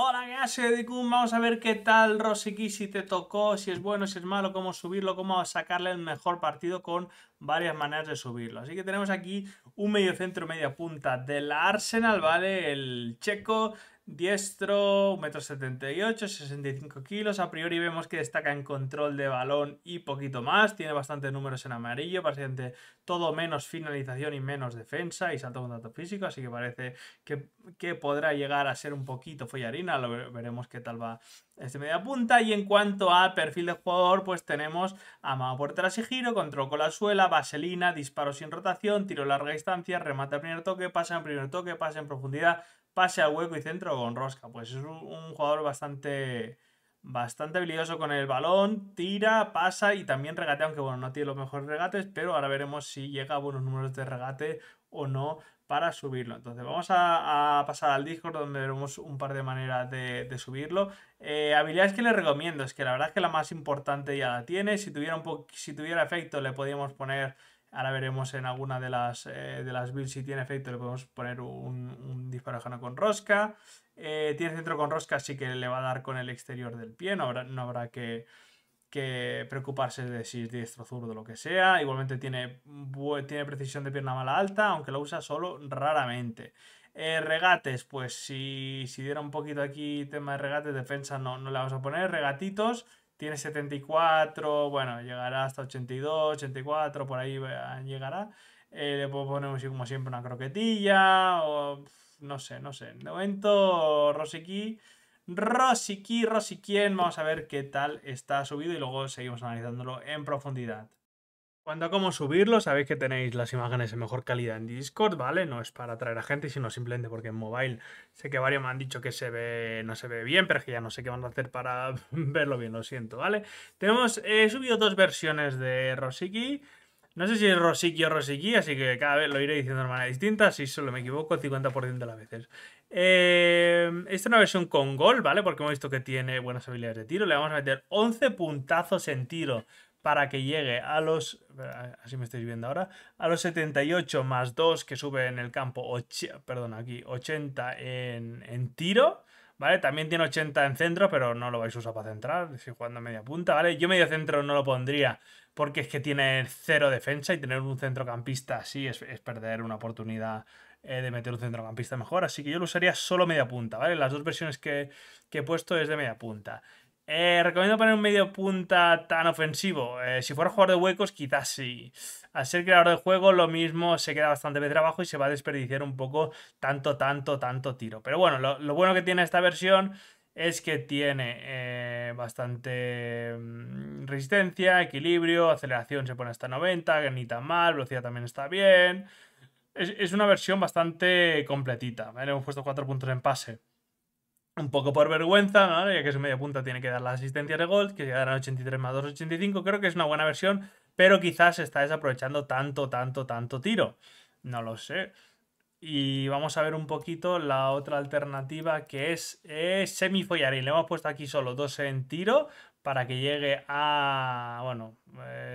Hola, ¿qué hace Vamos a ver qué tal Rosiki, si te tocó, si es bueno, si es malo, cómo subirlo, cómo sacarle el mejor partido con varias maneras de subirlo. Así que tenemos aquí un medio centro, media punta del Arsenal, ¿vale? El checo Diestro, 1,78m, 65 kilos. A priori vemos que destaca en control de balón y poquito más. Tiene bastantes números en amarillo, bastante todo menos finalización y menos defensa y salto dato físico. Así que parece que, podrá llegar a ser un poquito follarina. Lo veremos qué tal va este media punta. Y en cuanto al perfil de jugador, pues tenemos a mano por tras y giro, control con la suela, vaselina, disparo sin rotación, tiro larga distancia, remate a primer toque, pasa en primer toque, pasa en profundidad pase a hueco y centro con rosca. Pues es un, jugador bastante, bastante habilidoso con el balón, tira, pasa y también regatea, aunque bueno, no tiene los mejores regates, pero ahora veremos si llega a buenos números de regate o no para subirlo. Entonces vamos a, pasar al Discord donde veremos un par de maneras de, subirlo. Eh, habilidades que les recomiendo, es que la verdad es que la más importante ya la tiene. Si tuviera, si tuviera efecto le podíamos poner Ahora veremos en alguna de las, eh, de las builds si tiene efecto, le podemos poner un, un disparo con rosca. Eh, tiene centro con rosca, así que le va a dar con el exterior del pie, no habrá, no habrá que, preocuparse de si es diestro zurdo o lo que sea. Igualmente tiene, tiene precisión de pierna mala alta, aunque lo usa solo raramente. Eh, regates, pues si, si diera un poquito aquí tema de regates, defensa no, no le vamos a poner. Regatitos, tiene 74, bueno, llegará hasta 82, 84, por ahí llegará. Eh, le puedo poner como siempre una croquetilla o no sé, no sé. De momento, Rosiki, Rosiqui, vamos a ver qué tal está subido y luego seguimos analizándolo en profundidad. Cuando cómo subirlo, sabéis que tenéis las imágenes en mejor calidad en Discord, ¿vale? No es para atraer a gente, sino simplemente porque en mobile sé que varios me han dicho que se ve, no se ve bien, pero es que ya no sé qué van a hacer para verlo bien, lo siento, ¿vale? Tenemos, eh, he subido dos versiones de Rosiki. No sé si es Rosiki o Rosiki, así que cada vez lo iré diciendo de manera distinta. Si solo me equivoco, 50% de las veces. Eh, esta es una versión con gol, ¿vale? Porque hemos visto que tiene buenas habilidades de tiro. Le vamos a meter 11 puntazos en tiro para que llegue a los, eh, así me estáis viendo ahora, a los 78 más 2 que sube en el campo, perdón, aquí 80 en, tiro, ¿vale? También tiene 80 en centro, pero no lo vais a usar para centrar, estoy jugando media punta, ¿vale? Yo medio centro no lo pondría porque es que tiene cero defensa y tener un centrocampista así es, perder una oportunidad eh, de meter un centrocampista mejor, así que yo lo usaría solo media punta, ¿vale? Las dos versiones que, que he puesto es de media punta. Eh, recomiendo poner un medio punta tan ofensivo. Eh, si fuera jugador de huecos, quizás sí. Al ser creador de juego, lo mismo se queda bastante de trabajo y se va a desperdiciar un poco tanto, tanto, tanto tiro. Pero bueno, lo, bueno que tiene esta versión es que tiene eh, bastante mm, resistencia, equilibrio, aceleración se pone hasta 90, ni tan mal, velocidad también está bien. Es, una versión bastante completita. Hemos puesto 4 puntos en pase. Un poco por vergüenza, ¿no? ya que su media punta tiene que dar la asistencia de Gold. que darán 83 más 285 85. Creo que es una buena versión, pero quizás está desaprovechando tanto, tanto, tanto tiro. No lo sé. Y vamos a ver un poquito la otra alternativa que es eh, semifollarín. Le hemos puesto aquí solo dos en tiro para que llegue a, bueno,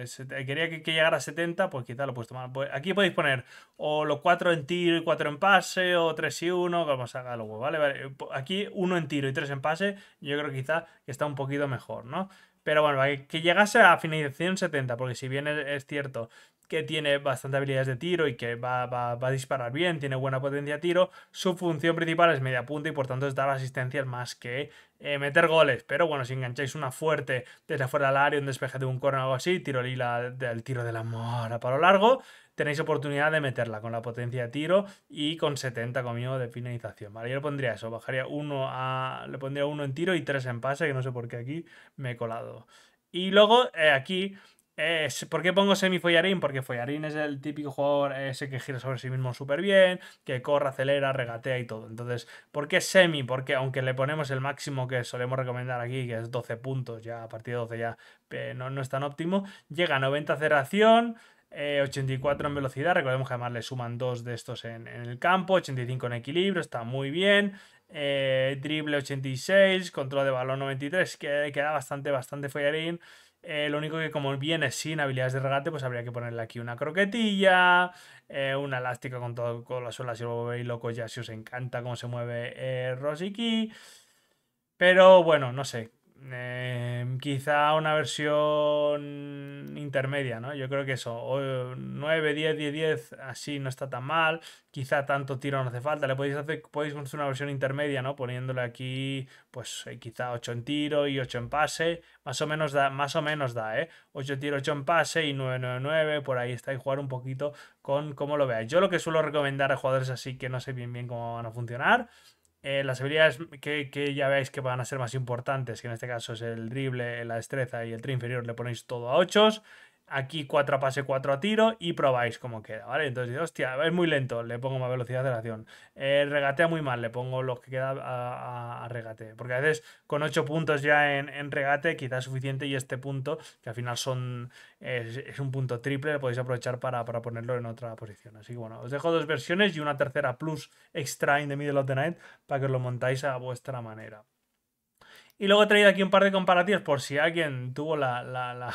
eh, quería que, llegara a 70, pues quizá lo he puesto mal. Pues aquí podéis poner o los 4 en tiro y 4 en pase, o 3 y 1, como a haga luego, ¿vale? Eh, aquí 1 en tiro y 3 en pase, yo creo que quizá está un poquito mejor, ¿no? Pero bueno, que llegase a finalización 70, porque si bien es cierto que tiene bastante habilidades de tiro y que va, va, va, a disparar bien, tiene buena potencia de tiro, su función principal es media punta y por tanto es dar asistencia más que eh, meter goles. Pero bueno, si engancháis una fuerte desde afuera del área, un despeje de un corner o algo así, tiro lila del tiro de la mora para lo largo, tenéis oportunidad de meterla con la potencia de tiro y con 70 conmigo de finalización. Vale, yo le pondría eso, bajaría uno a. Le pondría uno en tiro y tres en pase, que no sé por qué aquí me he colado. Y luego eh, aquí ¿Por qué pongo semi-follarín? Porque follarín es el típico jugador ese que gira sobre sí mismo súper bien, que corre, acelera, regatea y todo. Entonces, ¿por qué semi? Porque aunque le ponemos el máximo que solemos recomendar aquí, que es 12 puntos, ya a partir de 12 ya no, es tan óptimo, llega a 90 aceleración, 84 eh, en velocidad, recordemos que además le suman dos de estos en, el campo, 85 en equilibrio, está muy bien. Eh, drible 86, control de balón 93, que queda bastante, bastante follarín. Eh, lo único que como viene sin habilidades de regate, pues habría que ponerle aquí una croquetilla, eh, una elástica con todo con las suelas y lo veis loco ya, si os encanta cómo se mueve eh, Rosiki. Pero bueno, no sé, Em, quizá una versión intermedia, ¿no? Yo creo que eso, 9, 10, 10, 10, así no está tan mal. Quizá tanto tiro no hace falta. Le podéis hacer, podéis una versión intermedia, ¿no? Poniéndole aquí, pues eh, quizá 8 en tiro y 8 en pase. Más o menos da, más o menos da, ¿eh? 8 en tiro, 8 en pase y 9, 9, 9. Por ahí está y jugar un poquito con cómo lo veáis. Yo lo que suelo recomendar a jugadores así que no sé bien bien cómo van a funcionar eh, las habilidades que, ya veis que van a ser más importantes, que en este caso es el drible, la destreza y el tri inferior, le ponéis todo a 8. Aquí 4 a pase, 4 a tiro y probáis cómo queda, ¿vale? Entonces, hostia, es muy lento, le pongo más velocidad de acción. Eh, regatea muy mal, le pongo lo que queda a, regate. Porque a veces con 8 puntos ya en, regate, quizá es suficiente y este punto, que al final son es, un punto triple, lo podéis aprovechar para, ponerlo en otra posición. Así que bueno, os dejo dos versiones y una tercera plus extra in the middle of the night para que os lo montáis a vuestra manera. Y luego he traído aquí un par de comparativos por si alguien tuvo la, la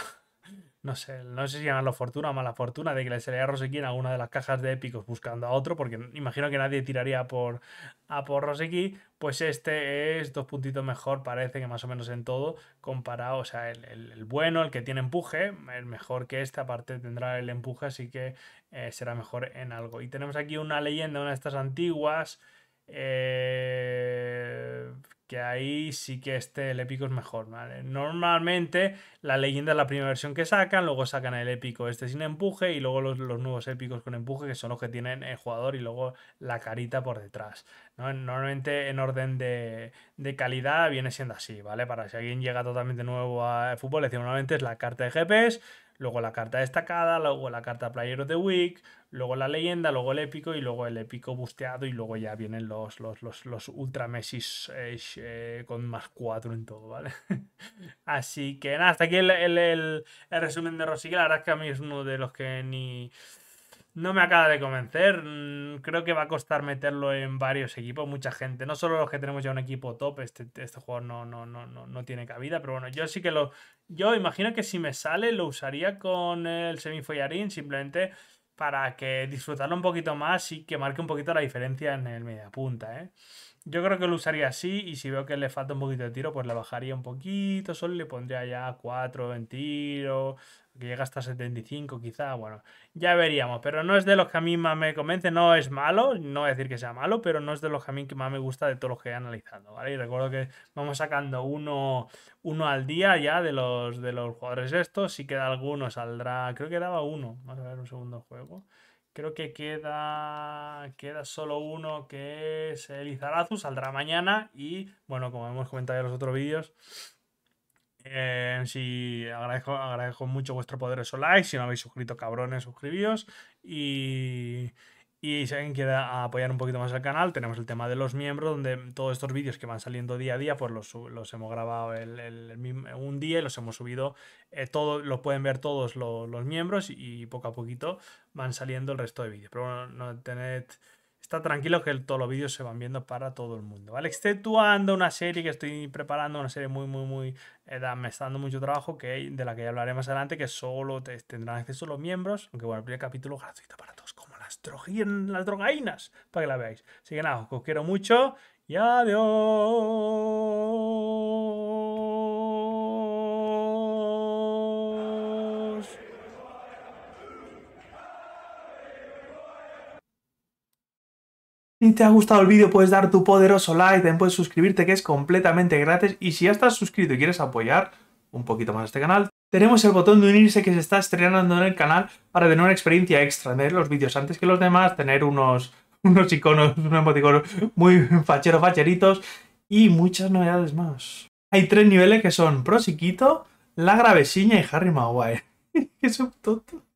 no sé, no sé si llamarlo fortuna o mala fortuna, de que le saliera Roseki en alguna de las cajas de épicos buscando a otro, porque imagino que nadie tiraría por, a por Roseki, pues este es dos puntitos mejor, parece que más o menos en todo, comparado, o sea, el, bueno, el que tiene empuje, el mejor que este, aparte tendrá el empuje, así que eh, será mejor en algo. Y tenemos aquí una leyenda, una de estas antiguas, eh, que ahí sí que este el épico es mejor, ¿vale? Normalmente la leyenda es la primera versión que sacan, luego sacan el épico este sin empuje y luego los, nuevos épicos con empuje que son los que tienen el jugador y luego la carita por detrás, ¿no? Normalmente en orden de, calidad viene siendo así, ¿vale? Para si alguien llega totalmente nuevo al fútbol, normalmente es la carta de GPS, luego la carta destacada, luego la carta Player of the Week, luego la leyenda, luego el épico y luego el épico busteado y luego ya vienen los, los, los, Ultra Messis eh, eh, con más 4 en todo, ¿vale? Así que nada, hasta aquí el, resumen de Rosiglara. es que a mí es uno de los que ni no me acaba de convencer. Mm, creo que va a costar meterlo en varios equipos, mucha gente. No solo los que tenemos ya un equipo top, este, este no, no, no, no, tiene cabida. Pero bueno, yo sí que lo. Yo imagino que si me sale, lo usaría con el semifollarín, simplemente para que disfrutarlo un poquito más y que marque un poquito la diferencia en el mediapunta punta, ¿eh? Yo creo que lo usaría así y si veo que le falta un poquito de tiro, pues le bajaría un poquito, solo le pondría ya 4 en tiro, que llega hasta 75 quizá, bueno, ya veríamos, pero no es de los que a mí más me convence, no es malo, no voy a decir que sea malo, pero no es de los que a mí más me gusta de todos los que he analizado, ¿vale? Y recuerdo que vamos sacando uno, uno al día ya de los, de los jugadores estos, si queda alguno saldrá, creo que daba uno, vamos a ver un segundo juego. Creo que queda, queda solo uno que es el saldrá mañana y bueno, como hemos comentado en los otros vídeos, si agradezco, agradezco mucho vuestro poderoso like. Si no habéis suscrito, cabrones, suscribíos. Y, si alguien quiere apoyar un poquito más el canal, tenemos el tema de los miembros, donde todos estos vídeos que van saliendo día a día, pues los, hemos grabado el, un día y los hemos subido. Eh, los pueden ver todos los, miembros y, poco a poquito van saliendo el resto de vídeos. Pero bueno, no tened está tranquilo que todos los vídeos se van viendo para todo el mundo, ¿vale? Exceptuando una serie que estoy preparando, una serie muy, muy, muy... Eh, me está dando mucho trabajo, que, de la que ya hablaré más adelante, que solo tendrán acceso los miembros, aunque bueno, el primer capítulo gratuito para todos, como las, las drogainas, para que la veáis. Así que nada, os quiero mucho y adiós. Si te ha gustado el vídeo puedes dar tu poderoso like, también puedes suscribirte que es completamente gratis y si ya estás suscrito y quieres apoyar un poquito más este canal, tenemos el botón de unirse que se está estrenando en el canal para tener una experiencia extra, ver los vídeos antes que los demás, tener unos, unos iconos, unos emoticonos muy facheros, facheritos y muchas novedades más. Hay tres niveles que son Prosiquito, La Gravesiña y Harry Maguire. ¡Qué un tontos!